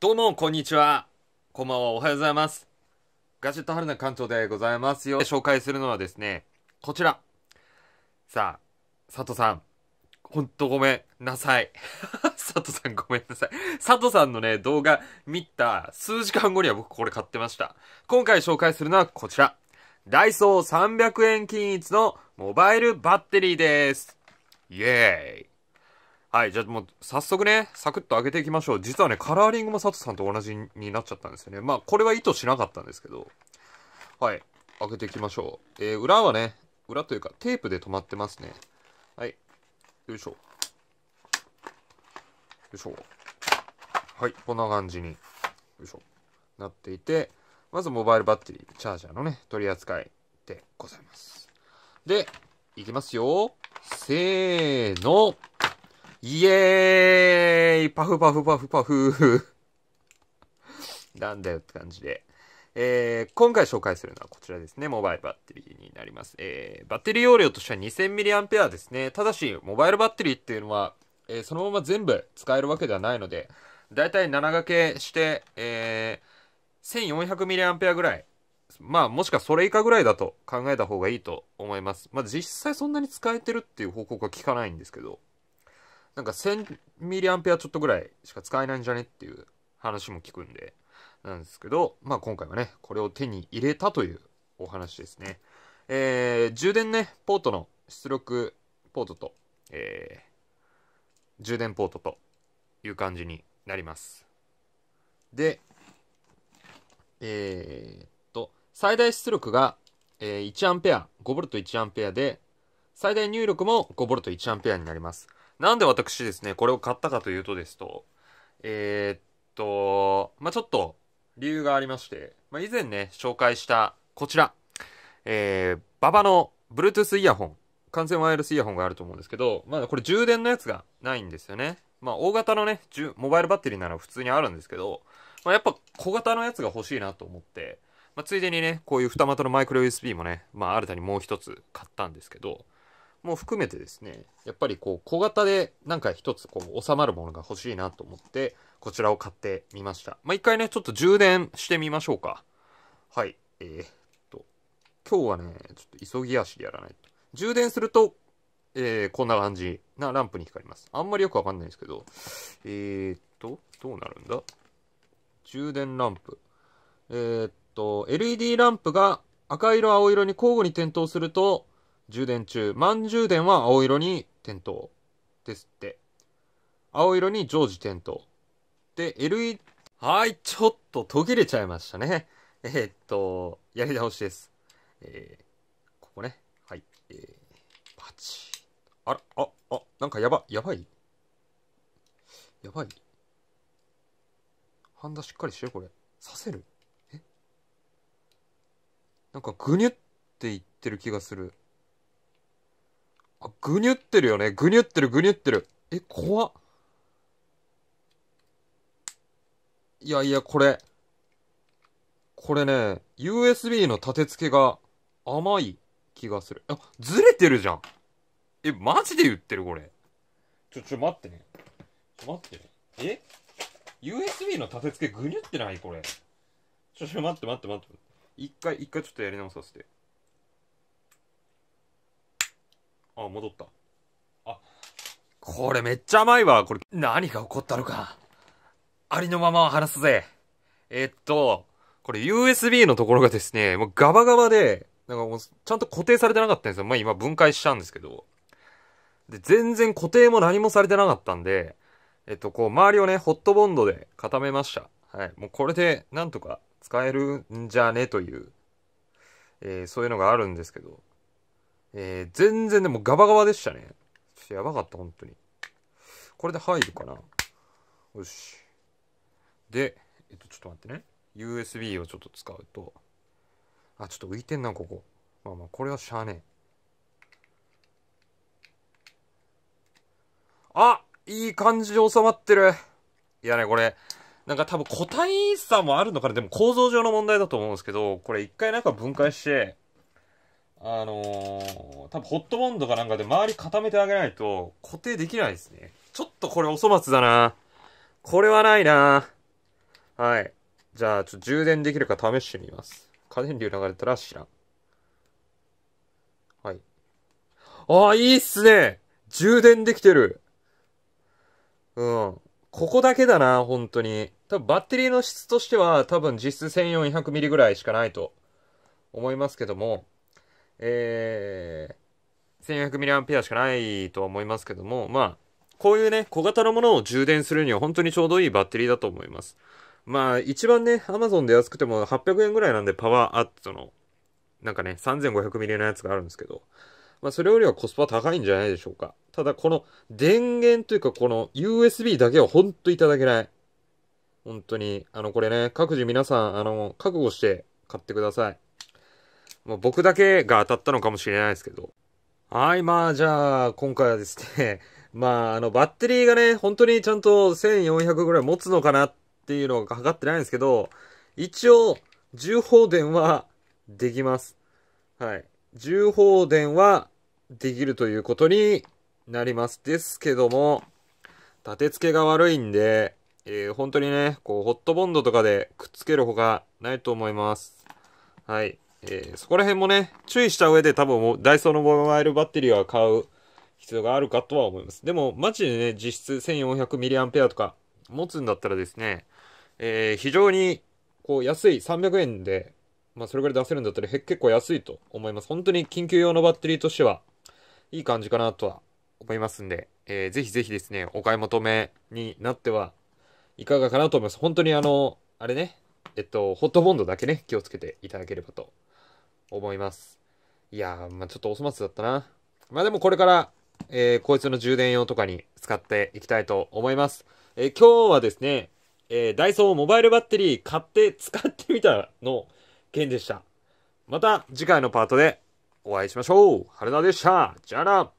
どうも、こんにちは。こんばんは、おはようございます。ガジェット春菜館長でございますよ。紹介するのはですね、こちら。さあ、佐藤さん。ほんとごめんなさい。佐藤さんごめんなさい。佐藤さんのね、動画見た数時間後には僕これ買ってました。今回紹介するのはこちら。ダイソー300円均一のモバイルバッテリーです。イエーイ。はい、じゃあもう早速ね、サクッと上げていきましょう。実はね、カラーリングも佐藤さんと同じになっちゃったんですよね。まあ、これは意図しなかったんですけど。はい、開けていきましょう。えー、裏はね、裏というかテープで止まってますね。はい、よいしょ。よいしょ。はい、こんな感じに、よいしょ、なっていて、まずモバイルバッテリー、チャージャーのね、取り扱いでございます。で、いきますよ。せーの。イエーイパフパフパフパフ なんだよって感じで。えー、今回紹介するのはこちらですね。モバイルバッテリーになります。えー、バッテリー容量としては 2000mAh ですね。ただし、モバイルバッテリーっていうのは、えー、そのまま全部使えるわけではないので、だいたい7掛けして、えー、1400mAh ぐらい。まあ、もしかそれ以下ぐらいだと考えた方がいいと思います。まあ、実際そんなに使えてるっていう報告は聞かないんですけど。なんか1000ミリアンペアちょっとぐらいしか使えないんじゃねっていう話も聞くんで、なんですけど、まあ今回はね、これを手に入れたというお話ですね。えー、充電ね、ポートの出力ポートと、えー、充電ポートという感じになります。で、えー、っと、最大出力が、えー、1A、5V1A で、最大入力も 5V1A になります。なんで私ですね、これを買ったかというとですと、えー、っと、まあ、ちょっと理由がありまして、まあ、以前ね、紹介したこちら、えー、ババの Bluetooth イヤホン、完全ワイヤレスイヤホンがあると思うんですけど、まあ、これ充電のやつがないんですよね。まあ、大型のね、モバイルバッテリーなら普通にあるんですけど、まあ、やっぱ小型のやつが欲しいなと思って、まあ、ついでにね、こういう二股のマイクロ USB もね、まあ、新たにもう一つ買ったんですけど、も含めてですね、やっぱりこう小型でなんか一つこう収まるものが欲しいなと思って、こちらを買ってみました。まあ、一回ね、ちょっと充電してみましょうか。はい。えー、っと、今日はね、ちょっと急ぎ足でやらないと。充電すると、えー、こんな感じなランプに光ります。あんまりよくわかんないんですけど、えー、っと、どうなるんだ充電ランプ。えー、っと、LED ランプが赤色、青色に交互に点灯すると、充電中。満充電は青色に点灯ですって。青色に常時点灯。で、LED、はい、ちょっと途切れちゃいましたね。えー、っと、やり直しです。えー、ここね。はい。えー、パチ。あら、あ、あ、なんかやば、やばいやばいハンダしっかりしよこれ。させるえなんかぐにゅっていってる気がする。ぐにゅってるよね。ぐにゅってる、ぐにゅってる。え、怖っ。いやいや、これ。これね、USB の立て付けが甘い気がする。あ、ずれてるじゃん。え、マジで言ってるこれ。ちょ、ちょ、待ってね。ちょ、待ってね。え ?USB の立て付けぐにゅってないこれ。ちょ、ちょ、待って待って待って。一回、一回ちょっとやり直させて。あ、戻った。あ、これめっちゃ甘いわ、これ。何が起こったのか。ありのままを話すぜ。えっと、これ USB のところがですね、もうガバガバで、なんかもうちゃんと固定されてなかったんですよ。まあ今分解しちゃうんですけど。で、全然固定も何もされてなかったんで、えっと、こう、周りをね、ホットボンドで固めました。はい。もうこれで、なんとか使えるんじゃねという、えー、そういうのがあるんですけど。えー、全然でもガバガバでしたね。やばかった、本当に。これで入るかな。よし。で、えっと、ちょっと待ってね。USB をちょっと使うと。あ、ちょっと浮いてんな、ここ。まあまあ、これはしゃあねえ。あいい感じで収まってる。いやね、これ、なんか多分個体差もあるのかな。でも構造上の問題だと思うんですけど、これ一回なんか分解して、あのー、多分ホットボンドかなんかで周り固めてあげないと固定できないですね。ちょっとこれお粗末だな。これはないな。はい。じゃあ、ちょっと充電できるか試してみます。家電流流れたら知らん。はい。ああ、いいっすね充電できてるうん。ここだけだな、本当に。多分バッテリーの質としては、多分実質1 4 0 0ミリぐらいしかないと思いますけども、えー、1400mAh しかないと思いますけども、まあ、こういうね、小型のものを充電するには本当にちょうどいいバッテリーだと思います。まあ、一番ね、Amazon で安くても800円ぐらいなんで、パワーアットの、なんかね、3500ミリのやつがあるんですけど、まあ、それよりはコスパ高いんじゃないでしょうか。ただ、この電源というか、この USB だけはほんといただけない。本当に、あの、これね、各自皆さん、あの、覚悟して買ってください。まあ、僕だけが当たったのかもしれないですけど。はい、まあじゃあ、今回はですね まああのバッテリーがね、本当にちゃんと1400ぐらい持つのかなっていうのが測ってないんですけど、一応、重放電はできます。はい。重放電はできるということになります。ですけども、立て付けが悪いんで、えー、本当にね、こう、ホットボンドとかでくっつけるほかないと思います。はい。えー、そこら辺もね、注意した上で多分ダイソーのモバイルバッテリーは買う必要があるかとは思います。でも、マジでね、実質 1400mAh とか持つんだったらですね、えー、非常にこう安い300円で、まあ、それぐらい出せるんだったら結構安いと思います。本当に緊急用のバッテリーとしては、いい感じかなとは思いますんで、えー、ぜひぜひですね、お買い求めになってはいかがかなと思います。本当にあの、あれね、えっと、ホットボンドだけね、気をつけていただければと思います。いやー、まあ、ちょっとお粗末だったな。まあ、でもこれから、えー、こいつの充電用とかに使っていきたいと思います。えー、今日はですね、えー、ダイソーモバイルバッテリー買って使ってみたの件でした。また次回のパートでお会いしましょう。春菜でした。じゃあな。